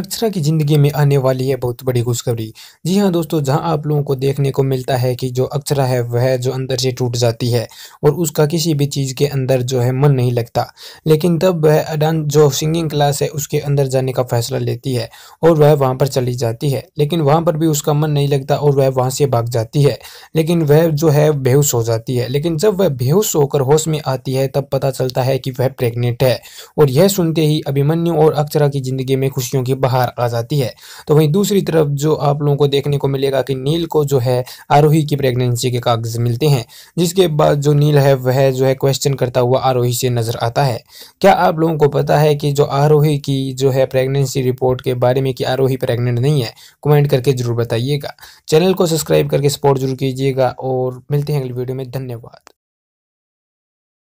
अक्षरा की ज़िंदगी में आने वाली है बहुत बड़ी खुशखबरी जी हाँ दोस्तों जहाँ आप लोगों को देखने को मिलता है कि जो अक्षरा है वह जो अंदर से टूट जाती है और उसका किसी भी चीज़ के अंदर जो है मन नहीं लगता लेकिन तब वह अडान जो सिंगिंग क्लास है उसके अंदर जाने का फैसला लेती है और वह वहाँ पर चली जाती है लेकिन वहाँ पर भी उसका मन नहीं लगता और वह वहाँ से भाग जाती है लेकिन वह जो है बेहोश हो जाती है लेकिन जब वह बेहोश होकर होश में आती है तब पता चलता है कि वह प्रेगनेंट है और यह सुनते ही अभिमन्यु और अक्षरा की ज़िंदगी में खुशियों की बाहर आ जाती है तो वहीं दूसरी तरफ जो आप लोगों को देखने को मिलेगा कि नील को जो है आरोही की प्रेगनेंसी के कागज मिलते हैं जिसके बाद जो नील है वह जो है क्वेश्चन करता हुआ आरोही से नजर आता है क्या आप लोगों को पता है कि जो आरोही की जो है प्रेगनेंसी रिपोर्ट के बारे में कि आरोही प्रेगनेंट नहीं है कमेंट करके जरूर बताइएगा चैनल को सब्सक्राइब करके सपोर्ट जरूर कीजिएगा और मिलते हैं अगली वीडियो में धन्यवाद